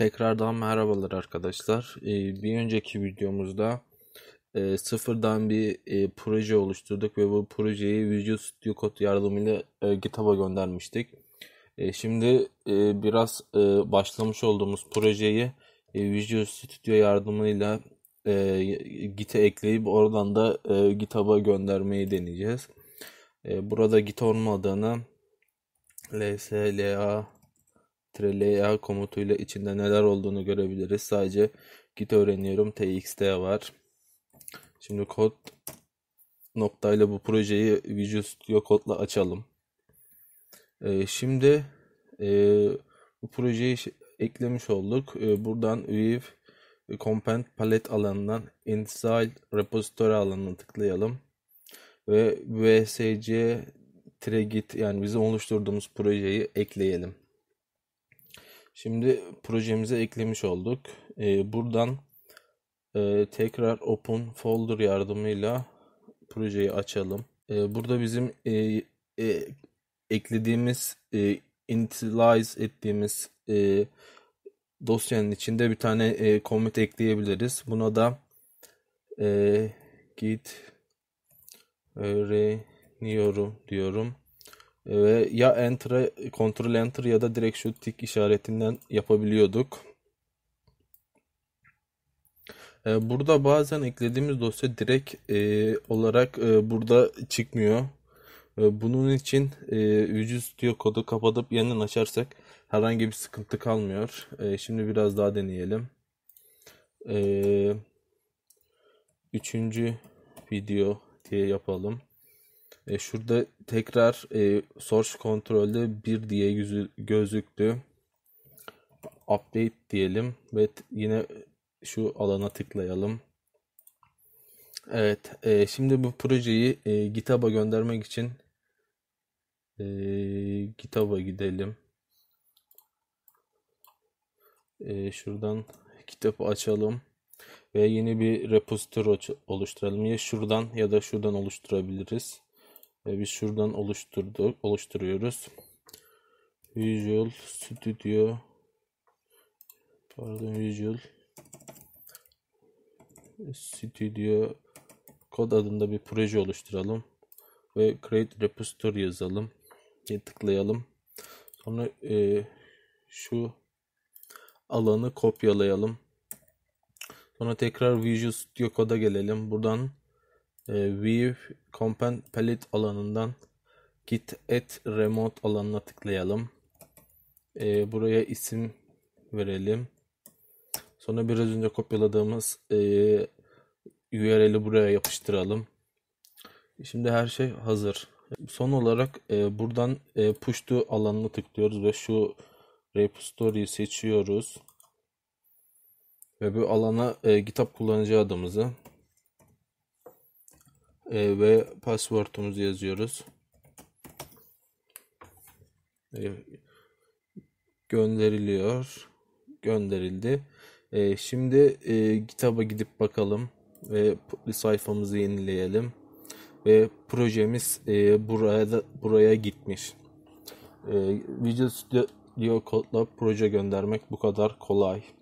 Tekrardan merhabalar arkadaşlar. Ee, bir önceki videomuzda e, sıfırdan bir e, proje oluşturduk ve bu projeyi Visual Studio Code yardımıyla e, GitHub'a göndermiştik. Şimdi biraz başlamış olduğumuz projeyi Visual Studio yardımıyla Git'e ekleyip oradan da GitHub'a göndermeyi deneyeceğiz. Burada Git olmadığını LSLA trla komutuyla içinde neler olduğunu görebiliriz. Sadece git öğreniyorum txt var. Şimdi kod noktayla bu projeyi Visual Studio kodla açalım. Ee, şimdi e, bu projeyi eklemiş olduk. Ee, buradan Weave e, Compend Palette alanından Inside Repository alanına tıklayalım. Ve VSC Tregit yani bizim oluşturduğumuz projeyi ekleyelim. Şimdi projemize eklemiş olduk. Ee, buradan e, tekrar open folder yardımıyla projeyi açalım. Ee, burada bizim e, e, eklediğimiz, e, initialize ettiğimiz e, dosyanın içinde bir tane e, commit ekleyebiliriz. Buna da e, git öğreniyorum diyorum. E, ve ya enter kontrol enter ya da direkt şu tik işaretinden yapabiliyorduk. E, burada bazen eklediğimiz dosya direkt e, olarak e, burada çıkmıyor. E, bunun için e, Visual Studio kodu kapatıp yeniden açarsak herhangi bir sıkıntı kalmıyor. E, şimdi biraz daha deneyelim. E, üçüncü video diye yapalım. E, şurada tekrar e, source kontrolde 1 diye yüzü, gözüktü. Update diyelim ve yine şu alana tıklayalım. Evet, e, şimdi bu projeyi e, GitHub'a göndermek için e, GitHub'a gidelim. E, şuradan kitabı açalım ve yeni bir repository oluşturalım. Ya şuradan ya da şuradan oluşturabiliriz ve bir şuradan oluşturduk oluşturuyoruz Visual Studio pardon Visual Studio kod adında bir proje oluşturalım ve create repository yazalım tıklayalım sonra e, şu alanı kopyalayalım sonra tekrar Visual Studio koda gelelim buradan ee, View Component Palette alanından Git at Remote alanına tıklayalım. E, buraya isim verelim. Sonra biraz önce kopyaladığımız e, URL'i buraya yapıştıralım. Şimdi her şey hazır. Son olarak e, buradan e, push to alanına tıklıyoruz ve şu repository'yi seçiyoruz. Ve bu alana e, GitHub kullanıcı adımızı e, ve password'umuzu yazıyoruz. E, gönderiliyor. Gönderildi. E, şimdi e, kitaba gidip bakalım ve sayfamızı yenileyelim ve projemiz e, buraya da, buraya gitmiş. E, Visual Studio Code Lab proje göndermek bu kadar kolay.